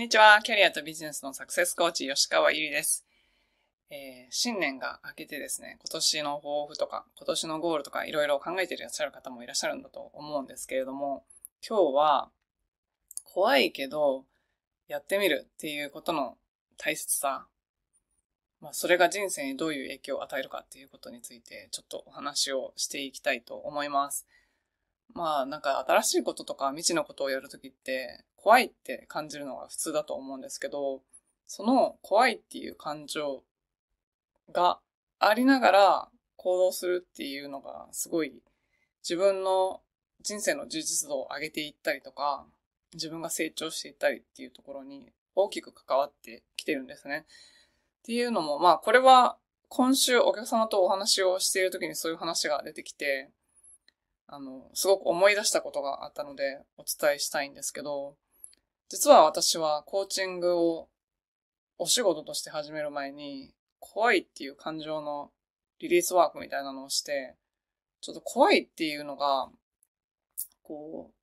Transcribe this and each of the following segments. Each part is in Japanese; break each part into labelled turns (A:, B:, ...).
A: にちは。キャリアとビジネスのサクセスコーチ、吉川ゆりです。えー、新年が明けてですね、今年の抱負とか、今年のゴールとか、いろいろ考えていらっしゃる方もいらっしゃるんだと思うんですけれども、今日は、怖いけど、やってみるっていうことの大切さ、まあ、それが人生にどういう影響を与えるかっていうことについて、ちょっとお話をしていきたいと思います。まあなんか新しいこととか未知のことをやるときって怖いって感じるのが普通だと思うんですけど、その怖いっていう感情がありながら行動するっていうのがすごい自分の人生の充実度を上げていったりとか、自分が成長していったりっていうところに大きく関わってきてるんですね。っていうのも、まあこれは今週お客様とお話をしている時にそういう話が出てきて、あの、すごく思い出したことがあったのでお伝えしたいんですけど、実は私はコーチングをお仕事として始める前に、怖いっていう感情のリリースワークみたいなのをして、ちょっと怖いっていうのが、こう、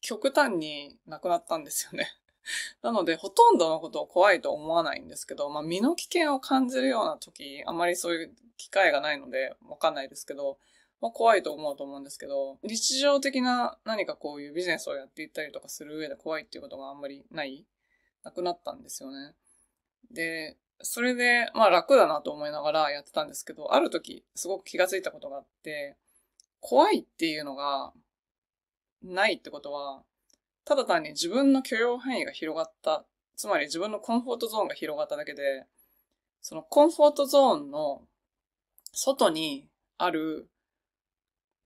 A: 極端になくなったんですよね。なので、ほとんどのことを怖いと思わないんですけど、まあ、身の危険を感じるような時、あまりそういう機会がないので、わかんないですけど、まあ、怖いと思うと思うんですけど、日常的な何かこういうビジネスをやっていったりとかする上で怖いっていうことがあんまりない、なくなったんですよね。で、それで、まあ楽だなと思いながらやってたんですけど、ある時すごく気がついたことがあって、怖いっていうのがないってことは、ただ単に自分の許容範囲が広がった、つまり自分のコンフォートゾーンが広がっただけで、そのコンフォートゾーンの外にある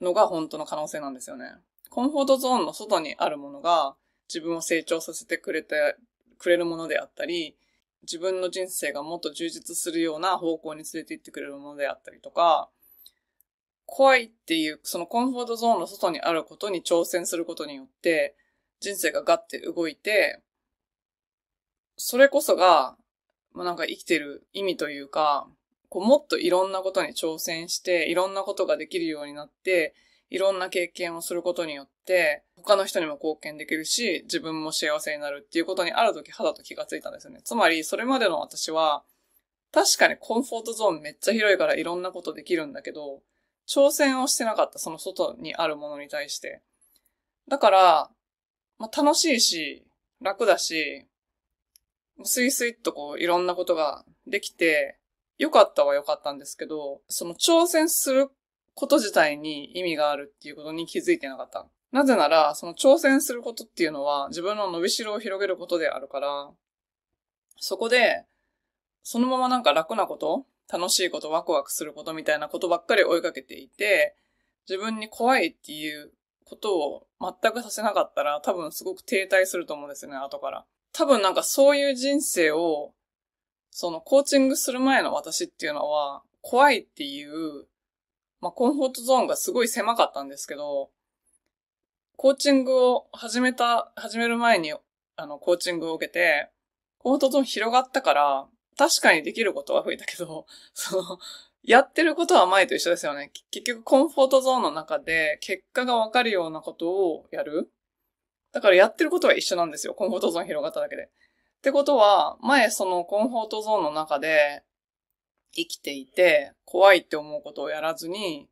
A: のが本当の可能性なんですよね。コンフォートゾーンの外にあるものが自分を成長させてくれて、くれるものであったり、自分の人生がもっと充実するような方向に連れて行ってくれるものであったりとか、怖いっていう、そのコンフォートゾーンの外にあることに挑戦することによって、人生がガッて動いて、それこそが、まあ、なんか生きてる意味というか、こうもっといろんなことに挑戦して、いろんなことができるようになって、いろんな経験をすることによって、他の人にも貢献できるし、自分も幸せになるっていうことにある時肌と気がついたんですよね。つまり、それまでの私は、確かにコンフォートゾーンめっちゃ広いからいろんなことできるんだけど、挑戦をしてなかった、その外にあるものに対して。だから、まあ、楽しいし、楽だし、スイスイっとこういろんなことができて、良かったは良かったんですけど、その挑戦すること自体に意味があるっていうことに気づいてなかった。なぜなら、その挑戦することっていうのは自分の伸びしろを広げることであるから、そこで、そのままなんか楽なこと、楽しいこと、ワクワクすることみたいなことばっかり追いかけていて、自分に怖いっていうことを全くさせなかったら多分すごく停滞すると思うんですよね、後から。多分なんかそういう人生をそのコーチングする前の私っていうのは、怖いっていう、まあ、コンフォートゾーンがすごい狭かったんですけど、コーチングを始めた、始める前に、あの、コーチングを受けて、コンフォートゾーン広がったから、確かにできることは増えたけど、その、やってることは前と一緒ですよね。結局コンフォートゾーンの中で結果がわかるようなことをやる。だからやってることは一緒なんですよ。コンフォートゾーン広がっただけで。ってことは、前そのコンフォートゾーンの中で生きていて、怖いって思うことをやらずに、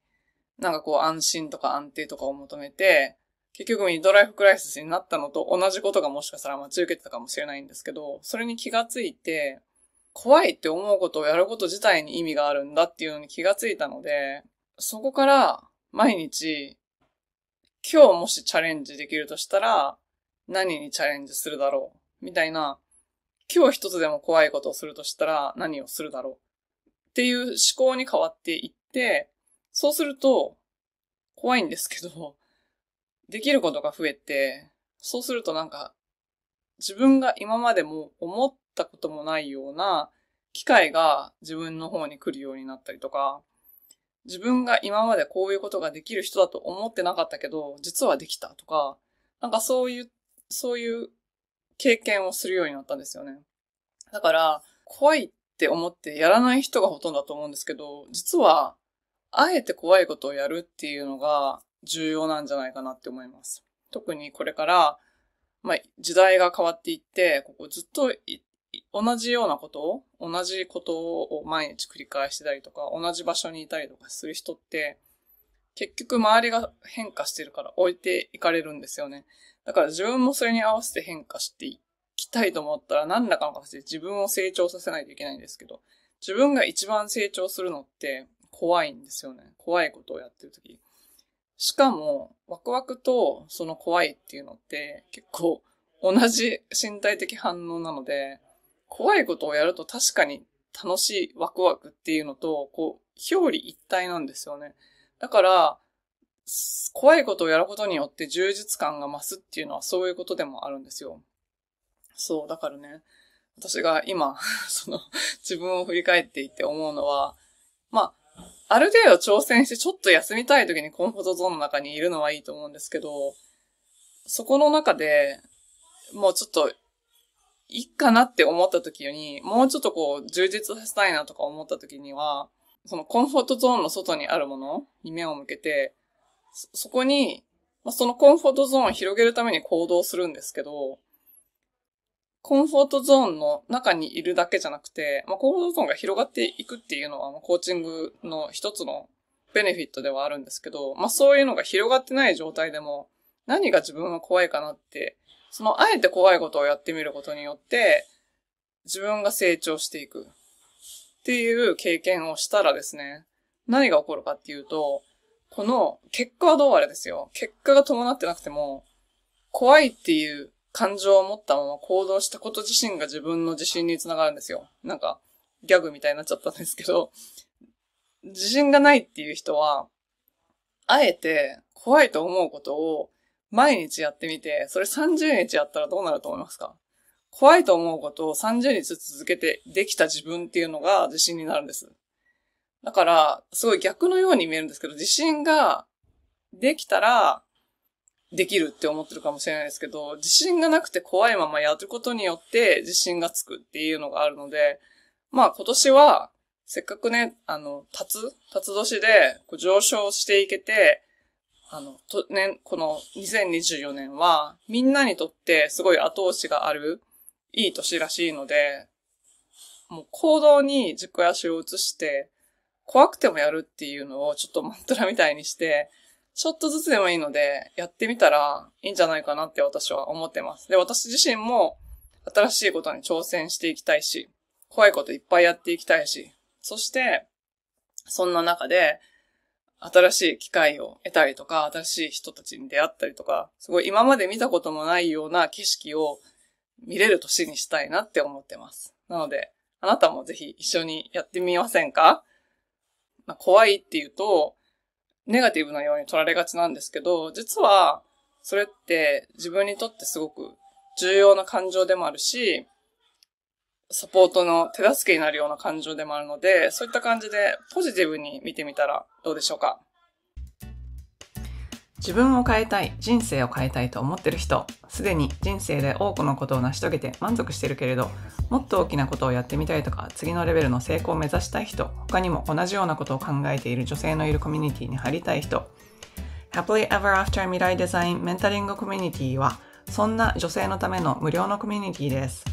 A: なんかこう安心とか安定とかを求めて、結局ミドライフクライシスになったのと同じことがもしかしたら待ち受けてたかもしれないんですけど、それに気がついて、怖いって思うことをやること自体に意味があるんだっていうのに気がついたので、そこから毎日、今日もしチャレンジできるとしたら、何にチャレンジするだろうみたいな今日一つでも怖いことをするとしたら何をするだろうっていう思考に変わっていって、そうすると、怖いんですけど、できることが増えて、そうするとなんか、自分が今までも思ったこともないような機会が自分の方に来るようになったりとか、自分が今までこういうことができる人だと思ってなかったけど、実はできたとか、なんかそういう、そういう経験をするようになったんですよね。だから、怖いって思ってやらない人がほとんどだと思うんですけど、実は、あえて怖いことをやるっていうのが重要なんじゃないかなって思います。特にこれから、まあ、時代が変わっていって、ここずっと同じようなことを、同じことを毎日繰り返してたりとか、同じ場所にいたりとかする人って、結局周りが変化してるから置いていかれるんですよね。だから自分もそれに合わせて変化していきたいと思ったら何らかの形で自分を成長させないといけないんですけど、自分が一番成長するのって怖いんですよね。怖いことをやってるとき。しかも、ワクワクとその怖いっていうのって結構同じ身体的反応なので、怖いことをやると確かに楽しいワクワクっていうのと、こう、表裏一体なんですよね。だから、怖いことをやることによって充実感が増すっていうのはそういうことでもあるんですよ。そう、だからね、
B: 私が今、
A: その、自分を振り返っていて思うのは、まあ、ある程度挑戦してちょっと休みたい時にコンフォートゾーンの中にいるのはいいと思うんですけど、そこの中で、もうちょっと、いいかなって思った時に、もうちょっとこう、充実させたいなとか思った時には、そのコンフォートゾーンの外にあるものに目を向けて、そ、そこに、まあ、そのコンフォートゾーンを広げるために行動するんですけど、コンフォートゾーンの中にいるだけじゃなくて、まあ、コンフォートゾーンが広がっていくっていうのは、コーチングの一つのベネフィットではあるんですけど、まあ、そういうのが広がってない状態でも、何が自分は怖いかなって、そのあえて怖いことをやってみることによって、自分が成長していく。っていう経験をしたらですね、何が起こるかっていうと、この結果はどうあれですよ。結果が伴ってなくても、怖いっていう感情を持ったまま行動したこと自身が自分の自信につながるんですよ。なんか、ギャグみたいになっちゃったんですけど、自信がないっていう人は、あえて怖いと思うことを毎日やってみて、それ30日やったらどうなると思いますか怖いと思うことを30日続けてできた自分っていうのが自信になるんです。だから、すごい逆のように見えるんですけど、自信ができたら、できるって思ってるかもしれないですけど、自信がなくて怖いままやることによって自信がつくっていうのがあるので、まあ今年はせっかくね、あの、立つ、立つ年でこう上昇していけて、あの、と、ね、この2024年はみんなにとってすごい後押しがあるいい年らしいので、もう行動に軸足を移して、怖くてもやるっていうのをちょっとマントラみたいにして、ちょっとずつでもいいので、やってみたらいいんじゃないかなって私は思ってます。で、私自身も新しいことに挑戦していきたいし、怖いこといっぱいやっていきたいし、そして、そんな中で、新しい機会を得たりとか、新しい人たちに出会ったりとか、すごい今まで見たこともないような景色を見れる年にしたいなって思ってます。なので、あなたもぜひ一緒にやってみませんか、まあ、怖いっていうと、ネガティブなように取られがちなんですけど、実は、それって自分にとってすごく重要な感情でもあるし、サポートの手助けになるような感情でもあるので、そういった感じでポジティブに見てみたらどうでしょうか自分を変えたい、人生を変えたいと思ってる人、すでに人生で多くのことを成し遂げて満足してるけれど、もっと大きなことをやってみたいとか、次のレベルの成功を目指したい人、他にも同じようなことを考えている女性のいるコミュニティに入りたい人、Happily Ever After 未来デザインメンタリングコミュニティは、そんな女性のための無料のコミュニティです。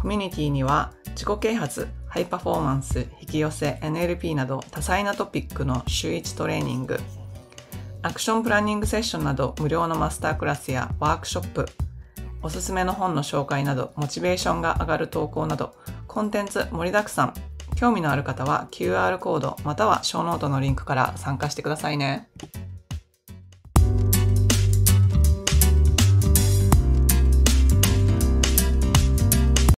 A: コミュニティには、自己啓発、ハイパフォーマンス、引き寄せ、NLP など多彩なトピックの週1トレーニング、アクションプランニングセッションなど無料のマスタークラスやワークショップ、おすすめの本の紹介など、モチベーションが上がる投稿など、コンテンツ盛りだくさん。興味のある方は QR コードまたは小ノートのリンクから参加してくださいね。